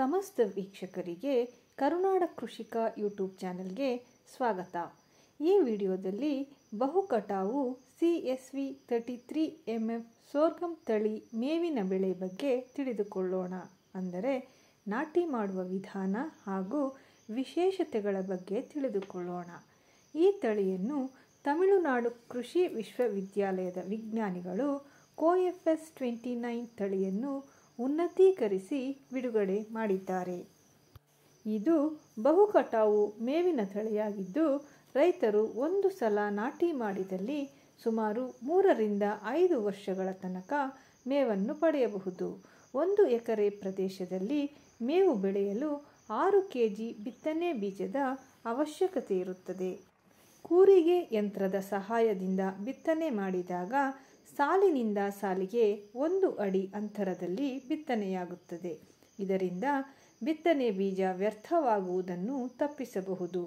ಸಮಸ್ತ ವೀಕ್ಷಕರಿಗೆ ಕರುನಾಡ ಕೃಷಿಕ ಯೂಟ್ಯೂಬ್ ಚಾನೆಲ್ಗೆ ಸ್ವಾಗತ ಈ ವಿಡಿಯೋದಲ್ಲಿ ಬಹುಕಟಾವು C S V thirty three M F sorghum ತಳಿ ಮೇವಿನ ಬೆಳೆ ಬಗ್ಗೆ ತಿಳಿದುಕೊಳ್ಳೋಣ ಅಂದರೆ ನಾಟಿ ಮಾಡುವ ವಿಧಾನ ಹಾಗೂ ವಿಶೇಷತೆಗಳ ಬಗ್ಗೆ ತಿಳಿದುಕೊಳ್ಳೋಣ ಈ ತಳಿಯನ್ನು ತಮಿಳುನಾಡು ಕೃಷಿ ವಿಶ್ವವಿದ್ಯಾಲಯದ ವಿಜ್ಞಾನಿಗಳು ಎಫ್ ಎಸ್ ಟ್ವೆಂಟಿ ನೈನ್ ತಳಿಯನ್ನು ಉನ್ನತೀಕರಿಸಿ ಬಿಡುಗಡೆ ಮಾಡಿದ್ದಾರೆ ಇದು ಬಹು ಕಟಾವು ಮೇವಿನ ತಳಿಯಾಗಿದ್ದು ರೈತರು ಒಂದು ಸಲ ನಾಟಿ ಮಾಡಿದಲ್ಲಿ ಸುಮಾರು ಮೂರರಿಂದ ಐದು ವರ್ಷಗಳ ತನಕ ಮೇವನ್ನು ಪಡೆಯಬಹುದು ಒಂದು ಎಕರೆ ಪ್ರದೇಶದಲ್ಲಿ ಮೇವು ಬೆಳೆಯಲು ಆರು ಕೆ ಬಿತ್ತನೆ ಬೀಜದ ಅವಶ್ಯಕತೆ ಇರುತ್ತದೆ ಕೂರಿಗೆ ಯಂತ್ರದ ಸಹಾಯದಿಂದ ಬಿತ್ತನೆ ಮಾಡಿದಾಗ ಸಾಲಿನಿಂದ ಸಾಲಿಗೆ ಒಂದು ಅಡಿ ಅಂತರದಲ್ಲಿ ಬಿತ್ತನೆಯಾಗುತ್ತದೆ ಇದರಿಂದ ಬಿತ್ತನೆ ಬೀಜ ವ್ಯರ್ಥವಾಗುವುದನ್ನು ತಪ್ಪಿಸಬಹುದು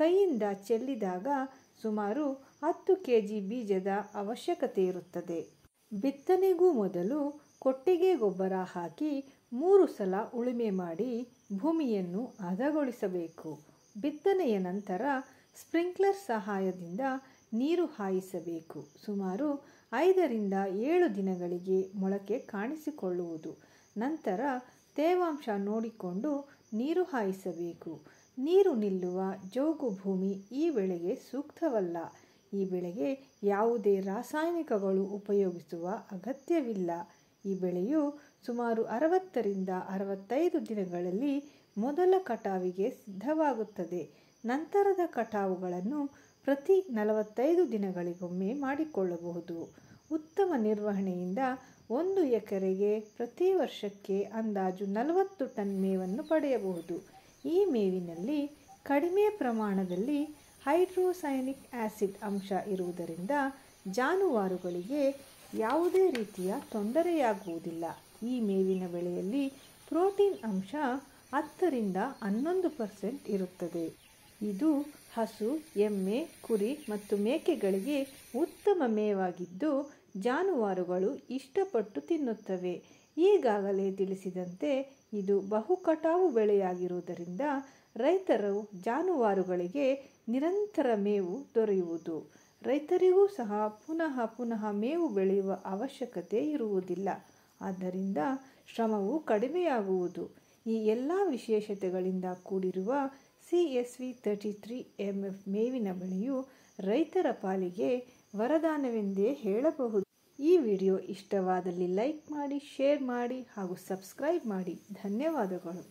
ಕೈಯಿಂದ ಚೆಲ್ಲಿದಾಗ ಸುಮಾರು ಹತ್ತು ಕೆ ಜಿ ಬೀಜದ ಅವಶ್ಯಕತೆ ಇರುತ್ತದೆ ಬಿತ್ತನೆಗೂ ಮೊದಲು ಕೊಟ್ಟಿಗೆ ಗೊಬ್ಬರ ಹಾಕಿ ಮೂರು ಸಲ ಉಳುಮೆ ಮಾಡಿ ಭೂಮಿಯನ್ನು ಹದಗೊಳಿಸಬೇಕು ಬಿತ್ತನೆಯ ನಂತರ ಸ್ಪ್ರಿಂಕ್ಲರ್ ಸಹಾಯದಿಂದ ನೀರು ಹಾಯಿಸಬೇಕು ಸುಮಾರು ಐದರಿಂದ ಏಳು ದಿನಗಳಿಗೆ ಮೊಳಕೆ ಕಾಣಿಸಿಕೊಳ್ಳುವುದು ನಂತರ ತೇವಾಂಶ ನೋಡಿಕೊಂಡು ನೀರು ಹಾಯಿಸಬೇಕು ನೀರು ನಿಲ್ಲುವ ಜೋಗು ಭೂಮಿ ಈ ಬೆಳೆಗೆ ಸೂಕ್ತವಲ್ಲ ಈ ಬೆಳೆಗೆ ಯಾವುದೇ ರಾಸಾಯನಿಕಗಳು ಉಪಯೋಗಿಸುವ ಅಗತ್ಯವಿಲ್ಲ ಈ ಬೆಳೆಯು ಸುಮಾರು ಅರವತ್ತರಿಂದ ಅರವತ್ತೈದು ದಿನಗಳಲ್ಲಿ ಮೊದಲ ಕಟಾವಿಗೆ ಸಿದ್ಧವಾಗುತ್ತದೆ ನಂತರದ ಕಟಾವುಗಳನ್ನು ಪ್ರತಿ ನಲವತ್ತೈದು ದಿನಗಳಿಗೊಮ್ಮೆ ಮಾಡಿಕೊಳ್ಳಬಹುದು ಉತ್ತಮ ನಿರ್ವಹಣೆಯಿಂದ ಒಂದು ಎಕರೆಗೆ ಪ್ರತಿ ವರ್ಷಕ್ಕೆ ಅಂದಾಜು ನಲವತ್ತು ಟನ್ ಮೇವನ್ನು ಪಡೆಯಬಹುದು ಈ ಮೇವಿನಲ್ಲಿ ಕಡಿಮೆ ಪ್ರಮಾಣದಲ್ಲಿ ಹೈಡ್ರೋಸೈನಿಕ್ ಆ್ಯಸಿಡ್ ಅಂಶ ಇರುವುದರಿಂದ ಜಾನುವಾರುಗಳಿಗೆ ಯಾವುದೇ ರೀತಿಯ ತೊಂದರೆಯಾಗುವುದಿಲ್ಲ ಈ ಮೇವಿನ ಬೆಳೆಯಲ್ಲಿ ಪ್ರೋಟೀನ್ ಅಂಶ ಹತ್ತರಿಂದ ಹನ್ನೊಂದು ಪರ್ಸೆಂಟ್ ಇರುತ್ತದೆ ಇದು ಹಸು ಎಮ್ಮೆ ಕುರಿ ಮತ್ತು ಮೇಕೆಗಳಿಗೆ ಉತ್ತಮ ಮೇವಾಗಿದ್ದು ಜಾನುವಾರುಗಳು ಇಷ್ಟಪಟ್ಟು ತಿನ್ನುತ್ತವೆ ಈಗಾಗಲೇ ತಿಳಿಸಿದಂತೆ ಇದು ಬಹು ಕಟಾವು ಬೆಳೆಯಾಗಿರುವುದರಿಂದ ರೈತರು ಜಾನುವಾರುಗಳಿಗೆ ನಿರಂತರ ಮೇವು ದೊರೆಯುವುದು ರೈತರಿಗೂ ಸಹ ಪುನಃ ಪುನಃ ಮೇವು ಬೆಳೆಯುವ ಅವಶ್ಯಕತೆ ಇರುವುದಿಲ್ಲ ಆದ್ದರಿಂದ ಶ್ರಮವು ಕಡಿಮೆಯಾಗುವುದು ಈ ಎಲ್ಲ ವಿಶೇಷತೆಗಳಿಂದ ಕೂಡಿರುವ C S V thirty three M F ಮೇವಿನ ಬಳಿಯು ರೈತರ ಪಾಲಿಗೆ ವರದಾನವೆಂದೇ ಹೇಳಬಹುದು ಈ ವಿಡಿಯೋ ಇಷ್ಟವಾದಲ್ಲಿ ಲೈಕ್ ಮಾಡಿ ಶೇರ್ ಮಾಡಿ ಹಾಗೂ ಸಬ್ಸ್ಕ್ರೈಬ್ ಮಾಡಿ ಧನ್ಯವಾದಗಳು